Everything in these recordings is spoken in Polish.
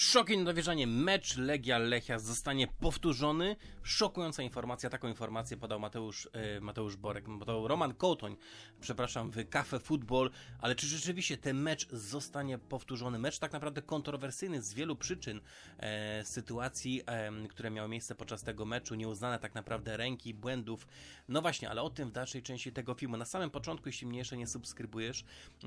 Szoki niedowierzanie. Mecz Legia-Lechia zostanie powtórzony. Szokująca informacja. Taką informację podał Mateusz, e, Mateusz Borek, podał Roman Kołtoń, przepraszam, w Cafe Football. Ale czy rzeczywiście ten mecz zostanie powtórzony? Mecz tak naprawdę kontrowersyjny z wielu przyczyn. E, sytuacji, e, które miały miejsce podczas tego meczu, nieuznane tak naprawdę ręki, błędów. No właśnie, ale o tym w dalszej części tego filmu. Na samym początku, jeśli mnie jeszcze nie subskrybujesz,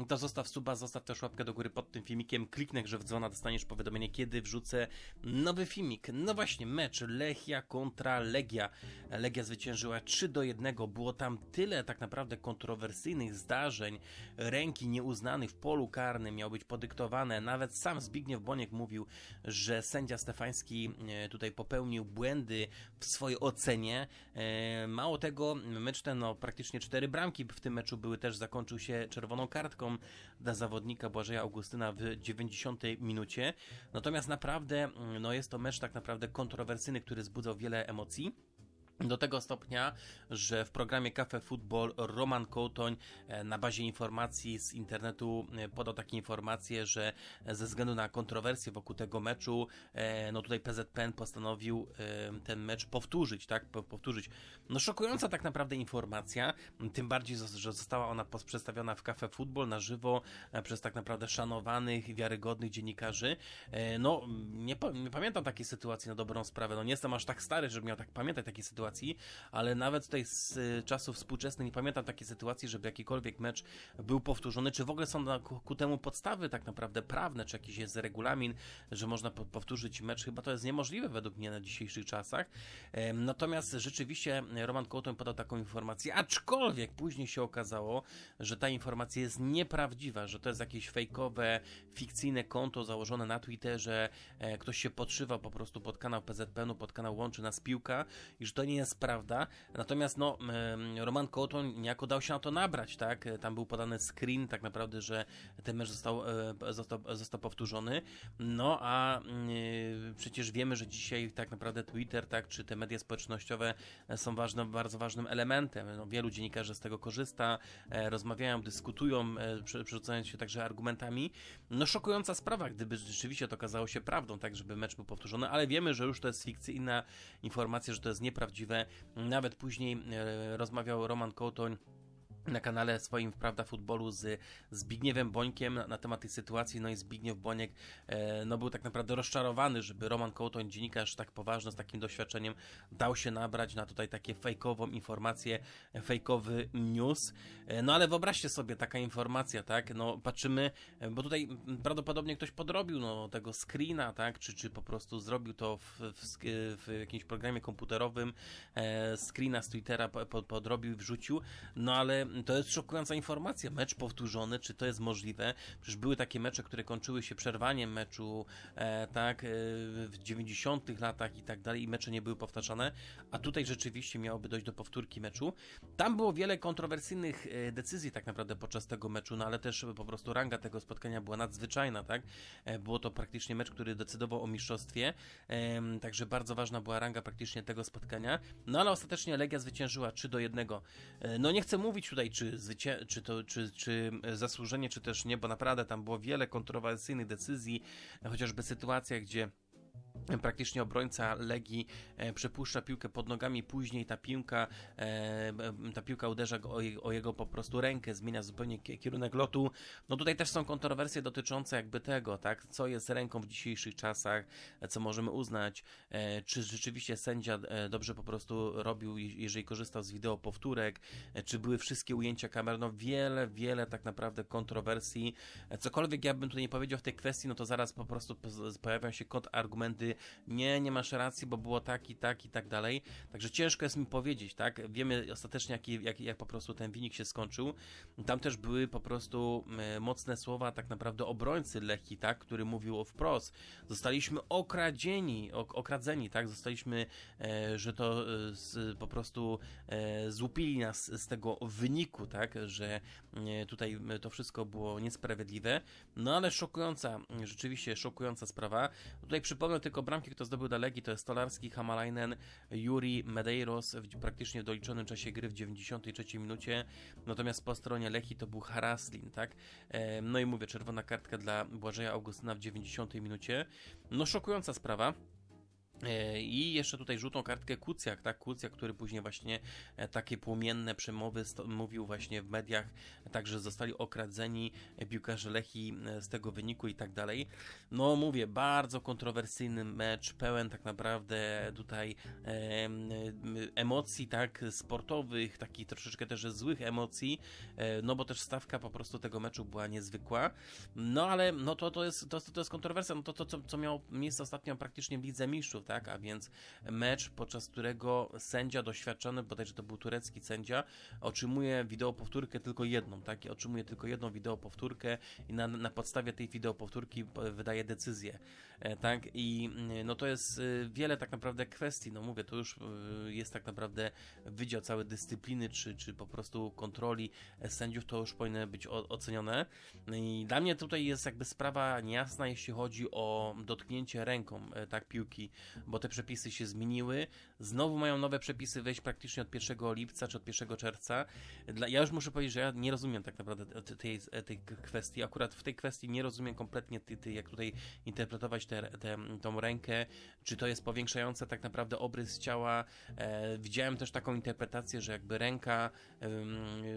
to zostaw suba, zostaw też łapkę do góry pod tym filmikiem, kliknij, że w dzwona, dostaniesz powiadomienie, kiedy kiedy wrzucę nowy filmik. No właśnie, mecz Lechia kontra Legia. Legia zwyciężyła 3 do 1. Było tam tyle tak naprawdę kontrowersyjnych zdarzeń. Ręki nieuznanych w polu karnym miały być podyktowane. Nawet sam Zbigniew Boniek mówił, że sędzia Stefański e, tutaj popełnił błędy w swojej ocenie. E, mało tego, mecz ten, no praktycznie cztery bramki w tym meczu były też, zakończył się czerwoną kartką dla zawodnika Błażeja Augustyna w 90 minucie. No Natomiast naprawdę mm, no jest to mecz tak naprawdę kontrowersyjny, który zbudzał wiele emocji do tego stopnia, że w programie Cafe Football Roman Kołtoń e, na bazie informacji z internetu e, podał takie informacje, że ze względu na kontrowersje wokół tego meczu, e, no tutaj PZPN postanowił ten mecz powtórzyć, tak, powtórzyć. No szokująca tak naprawdę informacja, tym bardziej, że została ona przedstawiona w Cafe Football na żywo przez tak naprawdę szanowanych i wiarygodnych dziennikarzy. No, nie, nie pamiętam takiej sytuacji na dobrą sprawę, no nie jestem aż tak stary, żeby miał tak pamiętać takiej sytuacji, sytuacji, ale nawet tutaj z y, czasów współczesnych nie pamiętam takiej sytuacji, żeby jakikolwiek mecz był powtórzony, czy w ogóle są na, ku temu podstawy tak naprawdę prawne, czy jakiś jest regulamin, że można powtórzyć mecz, chyba to jest niemożliwe według mnie na dzisiejszych czasach. Natomiast rzeczywiście e, Roman Kołtoń podał taką informację, aczkolwiek później się okazało, że ta informacja jest nieprawdziwa, że to jest jakieś fejkowe, fikcyjne konto założone na Twitterze, e, ktoś się podszywa po prostu pod kanał PZPN-u, pod kanał Łączy Nas Piłka i że to nie nie jest prawda. Natomiast no, Roman Kołton niejako dał się na to nabrać, tak? Tam był podany screen tak naprawdę, że ten mecz został, e, został, został powtórzony. No a przecież wiemy, że dzisiaj tak naprawdę Twitter, tak, czy te media społecznościowe e, są ważnym, bardzo ważnym elementem. No, wielu dziennikarzy z tego korzysta, e, rozmawiają, dyskutują, e, przerzucając się także argumentami. No szokująca sprawa, gdyby rzeczywiście to okazało się prawdą, tak, żeby mecz był powtórzony, ale wiemy, że już to jest fikcyjna informacja, że to jest nieprawdziwe. Nawet później rozmawiał Roman Kołtoń na kanale swoim Prawda Futbolu z Zbigniewem Bońkiem na, na temat tej sytuacji. No i Zbigniew Boniek e, no, był tak naprawdę rozczarowany, żeby Roman Kołtoń, dziennikarz tak poważny, z takim doświadczeniem, dał się nabrać na tutaj takie fejkową informację, fejkowy news. E, no ale wyobraźcie sobie, taka informacja, tak? No patrzymy, e, bo tutaj prawdopodobnie ktoś podrobił no, tego screena, tak? Czy, czy po prostu zrobił to w, w, w jakimś programie komputerowym, e, screena z Twittera podrobił i wrzucił, no ale to jest szokująca informacja. Mecz powtórzony, czy to jest możliwe? Przecież były takie mecze, które kończyły się przerwaniem meczu, e, tak, e, w 90 latach i tak dalej, i mecze nie były powtarzane, a tutaj rzeczywiście miałoby dojść do powtórki meczu. Tam było wiele kontrowersyjnych e, decyzji tak naprawdę podczas tego meczu, no ale też po prostu ranga tego spotkania była nadzwyczajna, tak? E, było to praktycznie mecz, który decydował o mistrzostwie, także bardzo ważna była ranga praktycznie tego spotkania, no ale ostatecznie Legia zwyciężyła 3 do 1. E, no nie chcę mówić tutaj tutaj, czy, zycie, czy, to, czy, czy e, zasłużenie, czy też nie, bo naprawdę tam było wiele kontrowersyjnych decyzji, e, chociażby sytuacja, gdzie praktycznie obrońca Legii e, przepuszcza piłkę pod nogami, później ta piłka, e, ta piłka uderza go o, jego po prostu rękę, zmienia zupełnie kierunek lotu. No tutaj też są kontrowersje dotyczące jakby tego, tak, co jest ręką w dzisiejszych czasach, co możemy uznać, e, czy rzeczywiście sędzia dobrze po prostu robił, jeżeli korzystał z wideo powtórek, czy były wszystkie ujęcia kamer, no wiele, wiele tak naprawdę kontrowersji. Cokolwiek ja bym tutaj nie powiedział w tej kwestii, no to zaraz po prostu pojawiają się kontargumenty kiedy nie, nie masz racji, bo było tak i tak i tak dalej. Także ciężko jest mi powiedzieć, tak? Wiemy ostatecznie, jak, jak, jak po prostu ten wynik się skończył. Tam też były po prostu e, mocne słowa tak naprawdę obrońcy Lechi, tak? Który mówił wprost. Zostaliśmy okradzieni, ok, okradzeni, tak? Zostaliśmy, e, że to e, z, po prostu e, złupili nas z tego wyniku, tak? Że e, tutaj to wszystko było niesprawiedliwe. No ale szokująca, rzeczywiście szokująca sprawa. Tutaj przypomnę tylko tylko bramki, kto zdobył dla Legii, to jest Stolarski, Hamalainen, Juri, Medeiros w, praktycznie w doliczonym czasie gry w 93 minucie, natomiast po stronie Lechi to był Haraslin, tak? No i mówię, czerwona kartka dla Błażeja Augustyna w 90 minucie. No szokująca sprawa. I jeszcze tutaj żółtą kartkę Kucjak, tak? Kucjak, który później właśnie e, takie płomienne przemowy mówił właśnie w mediach, także zostali okradzeni e, piłkarze Lechi e, z tego wyniku i tak dalej. No mówię, bardzo kontrowersyjny mecz, pełen tak naprawdę tutaj emocji, tak? Sportowych, takich troszeczkę też złych emocji, no bo też stawka po prostu tego meczu była niezwykła. No ale no to, to, jest, to, to jest kontrowersja, no to, to co, co miało miejsce ostatnio praktycznie w Lidze Mistrzów, tak? A więc mecz, podczas którego sędzia doświadczony, bodajże to był turecki sędzia, otrzymuje wideopowtórkę tylko jedną, tak? I otrzymuje tylko jedną wideopowtórkę i na, na podstawie tej wideopowtórki wydaje decyzję, e, tak? I mm, no to jest e, wiele tak naprawdę kwestii, no mówię, to już e, jest tak naprawdę wydział całej dyscypliny, czy, czy po prostu kontroli sędziów, to już powinno być ocenione. I dla mnie tutaj jest jakby sprawa niejasna, jeśli chodzi o dotknięcie ręką, tak, piłki bo te przepisy się zmieniły. Znowu mają nowe przepisy wejść praktycznie od 1 lipca czy od 1 czerwca. Dla, ja już muszę powiedzieć, że ja nie rozumiem tak naprawdę tej, e, tej kwestii. Akurat w tej kwestii nie rozumiem kompletnie, ty, ty, jak tutaj interpretować tę te, tą rękę, czy to jest powiększające tak naprawdę obrys ciała. E, widziałem też taką interpretację, że jakby ręka, e,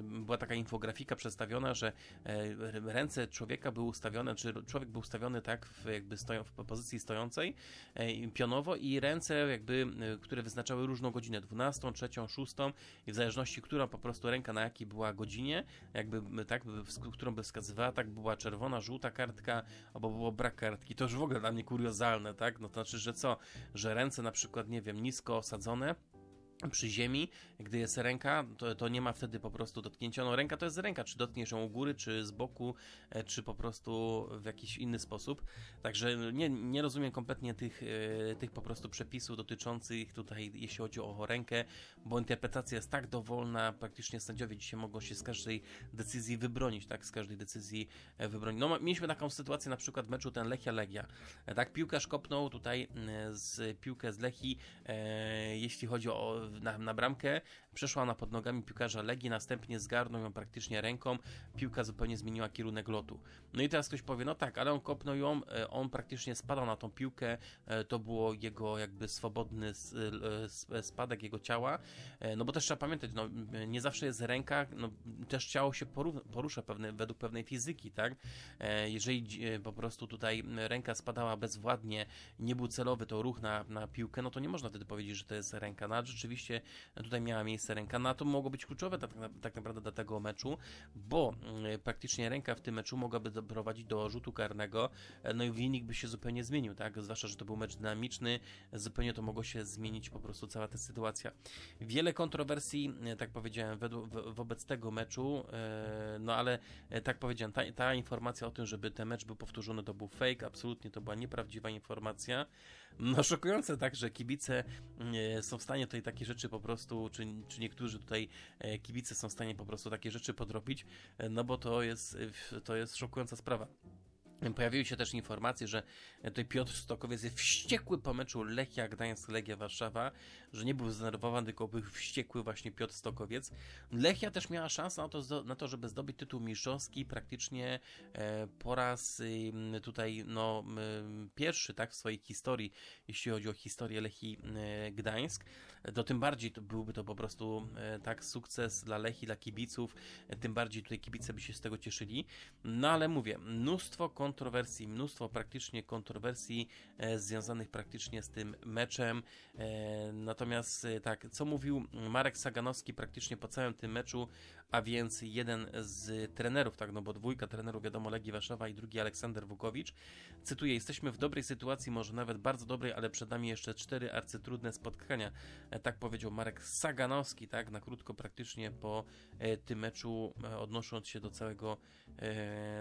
była taka infografika przedstawiona, że e, ręce człowieka były ustawione, czy człowiek był ustawiony tak, w, jakby stoją, w pozycji stojącej, e, pionowo i ręce jakby, e, które wyznaczały różną godzinę, 12, 3, 6 i w zależności, która po prostu ręka na jakiej była godzinie, jakby tak, którą by wskazywała, tak była czerwona, żółta kartka, albo było brak kartki. To już w ogóle dla mnie kuriozalne, tak? No to znaczy, że co? Że ręce na przykład, nie wiem, nisko osadzone, przy ziemi, gdy jest ręka, to, to, nie ma wtedy po prostu dotknięcia. No ręka to jest ręka, czy dotkniesz ją u góry, czy z boku, e, czy po prostu w jakiś inny sposób. Także nie, nie rozumiem kompletnie tych, e, tych po prostu przepisów dotyczących tutaj, jeśli chodzi o rękę, bo interpretacja jest tak dowolna, praktycznie sędziowie dzisiaj mogą się z każdej decyzji wybronić, tak, z każdej decyzji e, wybronić. No mieliśmy taką sytuację na przykład w meczu ten Lechia-Legia, tak, piłkarz kopnął tutaj mm, z piłkę z Lechi, e, jeśli chodzi o na, na bramkę, przeszła ona pod nogami piłkarza Legii, następnie zgarnął ją praktycznie ręką, piłka zupełnie zmieniła kierunek lotu. No i teraz ktoś powie, no tak, ale on kopnął ją, e, on praktycznie spadał na tą piłkę, e, to było jego jakby swobodny e, spadek jego ciała, no bo też trzeba pamiętać, no nie zawsze jest ręka, no też ciało się porusza pewne, według pewnej fizyki, tak? Jeżeli po prostu tutaj ręka spadała bezwładnie, nie był celowy to ruch na, na piłkę, no to nie można wtedy powiedzieć, że to jest ręka, no rzeczywiście rzeczywiście tutaj miała miejsce ręka. Na no to mogło być kluczowe tak, tak naprawdę dla tego meczu, bo mm, praktycznie ręka w tym meczu mogłaby doprowadzić do rzutu karnego, e, no i wynik by się zupełnie zmienił, tak? Zwłaszcza, że to był mecz dynamiczny, zupełnie to mogło się zmienić po prostu cała ta sytuacja. Wiele kontrowersji, e, tak powiedziałem, wobec tego meczu, e, no ale tak powiedziałem, ta, ta informacja o tym, żeby ten mecz był powtórzony, to był fake, absolutnie to była nieprawdziwa informacja. No szokujące tak, że kibice e, są w stanie tutaj takie rzeczy po prostu, czy, czy niektórzy tutaj e, kibice są w stanie po prostu takie rzeczy podrobić, e, no bo to jest, to jest szokująca sprawa. Pojawiły się też informacje, że e, tutaj Piotr Stokowiec jest wściekły po meczu Lechia Gdańsk Legia Warszawa, że nie był zdenerwowany, tylko był wściekły właśnie Piotr Stokowiec. Lechia też miała szansę na to, na to żeby zdobyć tytuł mistrzowski praktycznie e, po raz tutaj no, pierwszy tak w swojej historii, jeśli chodzi o historię Lechii e, Gdańsk. To tym bardziej to byłby to po prostu tak sukces dla Lechii, dla kibiców, tym bardziej tutaj kibice by się z tego cieszyli. No ale mówię, mnóstwo kon- kontrowersji, mnóstwo praktycznie kontrowersji e, związanych praktycznie z tym meczem. E, natomiast e, tak, co mówił Marek Saganowski praktycznie po całym tym meczu, a więc jeden z trenerów, tak, no bo dwójka trenerów, wiadomo, Legii Warszawa i drugi Aleksander Wukowicz. Cytuję, jesteśmy w dobrej sytuacji, może nawet bardzo dobrej, ale przed nami jeszcze cztery arcytrudne spotkania. E, tak powiedział Marek Saganowski, tak, na krótko praktycznie po e, tym meczu, e, odnosząc się do całego,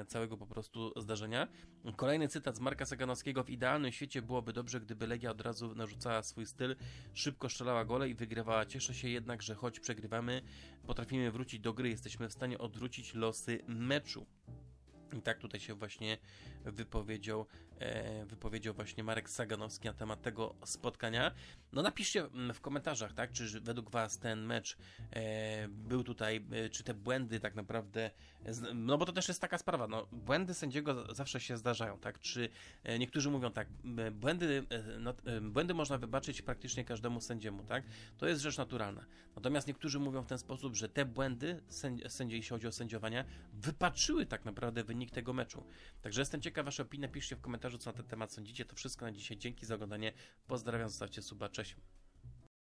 całego po prostu zdarzenia. Kolejny cytat z Marka Saganowskiego. W idealnym świecie byłoby dobrze, gdyby Legia od razu narzucała swój styl, szybko strzelała gole i wygrywała. Cieszę się jednak, że choć przegrywamy, potrafimy wrócić do gry jesteśmy w stanie odwrócić losy meczu. I tak tutaj się właśnie wypowiedział, e, wypowiedział właśnie Marek Saganowski na temat tego spotkania. No napiszcie mm, w komentarzach, tak, czy według Was ten mecz e, był tutaj, e, czy te błędy tak naprawdę, no bo to też jest taka sprawa, no błędy sędziego zawsze się zdarzają, tak, czy niektórzy mówią tak, błędy, no, błędy można wybaczyć praktycznie każdemu sędziemu, tak, to jest rzecz naturalna. Natomiast niektórzy mówią w ten sposób, że te błędy, sędzie, jeśli chodzi o sędziowania, wypaczyły tak naprawdę wynik wynik tego meczu. Także jestem ciekaw waszej opinii, piszcie w komentarzu co na ten temat sądzicie. To wszystko na dzisiaj, dzięki za oglądanie, pozdrawiam, zostawcie suba, cześć.